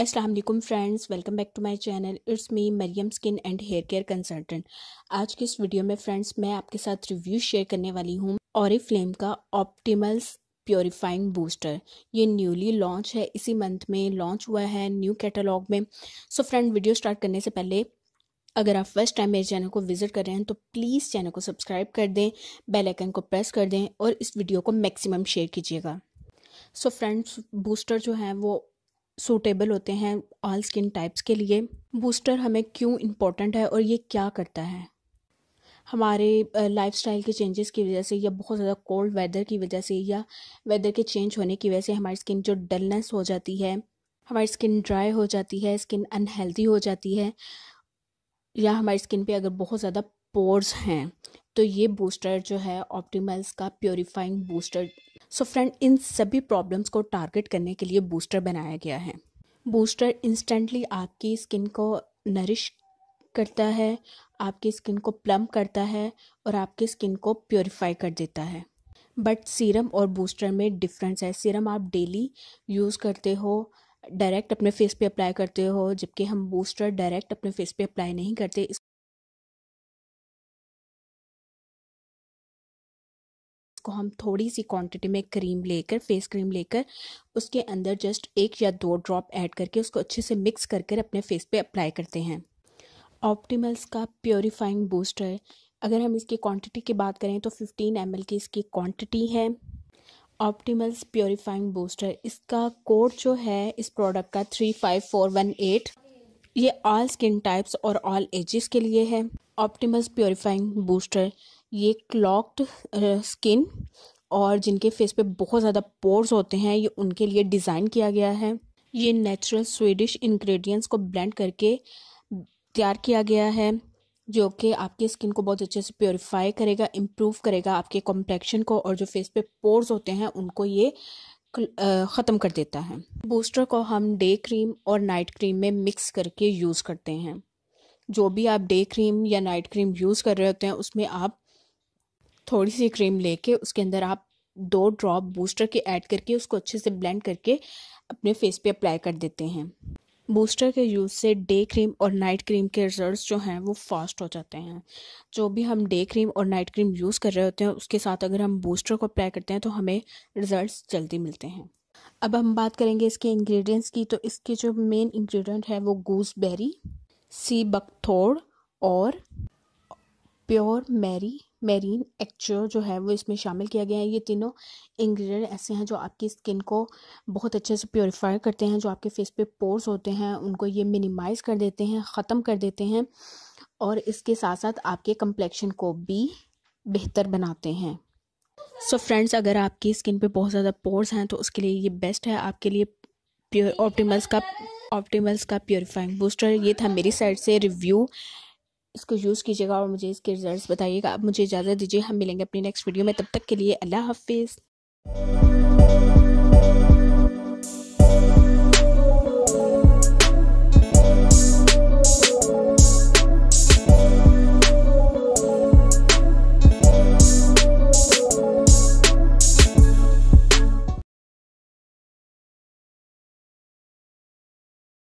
Aslam friends welcome back to my channel it's me Mariyam skin and hair care consultant आज के इस video में friends मैं आपके साथ रिव्यू शेयर करने वाली हूँ और फ्लेम का ऑप्टिमल्स प्योरीफाइंग बूस्टर ये न्यूली लॉन्च है इसी मंथ में लॉन्च हुआ है न्यू कैटलॉग में so so, friend video start करने से पहले अगर आप फर्स्ट टाइम मेरे चैनल को विजिट कर रहे हैं तो प्लीज़ चैनल को सब्सक्राइब कर दें बेल आइकन को प्रेस कर दें और इस वीडियो को मैक्सिमम शेयर कीजिएगा सो फ्रेंड्स बूस्टर जो है वो सूटेबल होते हैं ऑल स्किन टाइप्स के लिए बूस्टर हमें क्यों इम्पोर्टेंट है और ये क्या करता है हमारे लाइफ स्टाइल के चेंजेस की वजह से या बहुत ज़्यादा कोल्ड वेदर की वजह से या वेदर के चेंज होने की वजह से हमारी स्किन जो डलनेस हो जाती है हमारी स्किन ड्राई हो जाती है स्किन अनहेल्दी हो जाती है या हमारी स्किन पे अगर बहुत ज़्यादा पोर्स हैं तो ये बूस्टर जो है ऑप्टिमाइज का प्योरीफाइंग बूस्टर सो फ्रेंड इन सभी प्रॉब्लम्स को टारगेट करने के लिए बूस्टर बनाया गया है बूस्टर इंस्टेंटली आपकी स्किन को नरिश करता है आपकी स्किन को प्लम करता है और आपकी स्किन को प्योरीफाई कर देता है बट सीरम और बूस्टर में डिफरेंस है सीरम आप डेली यूज़ करते हो डायरेक्ट अपने फेस पे अप्लाई करते हो जबकि हम बूस्टर डायरेक्ट अपने फेस पे अप्लाई नहीं करते उसको हम थोड़ी सी क्वांटिटी में क्रीम लेकर फेस क्रीम लेकर उसके अंदर जस्ट एक या दो ड्रॉप ऐड करके उसको अच्छे से मिक्स करके अपने फेस पे अप्लाई करते हैं ऑप्टिमल्स का प्योरीफाइंग बूस्टर अगर हम इसकी क्वांटिटी की बात करें तो 15 एम की इसकी क्वांटिटी है ऑप्टिमल्स प्योरीफाइंग बूस्टर इसका कोड जो है इस प्रोडक्ट का three five four one eight ये ऑल स्किन टाइप्स और ऑल एजेस के लिए है ऑप्टिमल्स प्योरीफाइंग बूस्टर ये क्लॉक्ड स्किन और जिनके फेस पे बहुत ज़्यादा पोर्स होते हैं ये उनके लिए डिज़ाइन किया गया है ये नेचुरल स्वीडिश इंग्रेडिएंट्स को ब्लेंड करके तैयार किया गया है जो कि आपकी स्किन को बहुत अच्छे से प्योरीफाई करेगा इम्प्रूव करेगा आपके कॉम्प्लेक्शन को और जो फेस पे पोर्स होते हैं उनको ये ख़त्म कर देता है बूस्टर को हम डे क्रीम और नाइट क्रीम में मिक्स करके यूज़ करते हैं जो भी आप डे क्रीम या नाइट क्रीम यूज़ कर रहे होते हैं उसमें आप थोड़ी सी क्रीम लेके उसके अंदर आप दो ड्रॉप बूस्टर के ऐड करके उसको अच्छे से ब्लेंड करके अपने फेस पे अप्लाई कर देते हैं बूस्टर के यूज़ से डे क्रीम और नाइट क्रीम के रिजल्ट्स जो हैं वो फास्ट हो जाते हैं जो भी हम डे क्रीम और नाइट क्रीम यूज़ कर रहे होते हैं उसके साथ अगर हम बूस्टर को अप्लाई करते हैं तो हमें रिज़ल्ट जल्दी मिलते हैं अब हम बात करेंगे इसके इंग्रेडिएंट्स की तो इसके जो मेन इंग्रेडिएंट है वो गूसबेरी सी बकथोड़ और प्योर मैरी मेरीन एक्चर जो है वो इसमें शामिल किया गया है ये तीनों इंग्रेडिएंट ऐसे हैं जो आपकी स्किन को बहुत अच्छे से प्योरीफाई करते हैं जो आपके फेस पे पोर्स होते हैं उनको ये मिनिमाइज़ कर देते हैं ख़त्म कर देते हैं और इसके साथ साथ आपके कम्प्लेक्शन को भी बेहतर बनाते हैं सो so फ्रेंड्स अगर आपकी स्किन पे बहुत ज़्यादा पोर्स हैं तो उसके लिए ये बेस्ट है आपके लिए प्योर ऑप्टिमल्स का ऑप्टिमल्स का प्योरीफाइंग बूस्टर ये था मेरी साइड से रिव्यू इसको यूज़ कीजिएगा और मुझे इसके रिजल्ट्स बताइएगा आप मुझे इजाज़त दीजिए हम मिलेंगे अपनी नेक्स्ट वीडियो में तब तक के लिए अल्लाह हाफिज़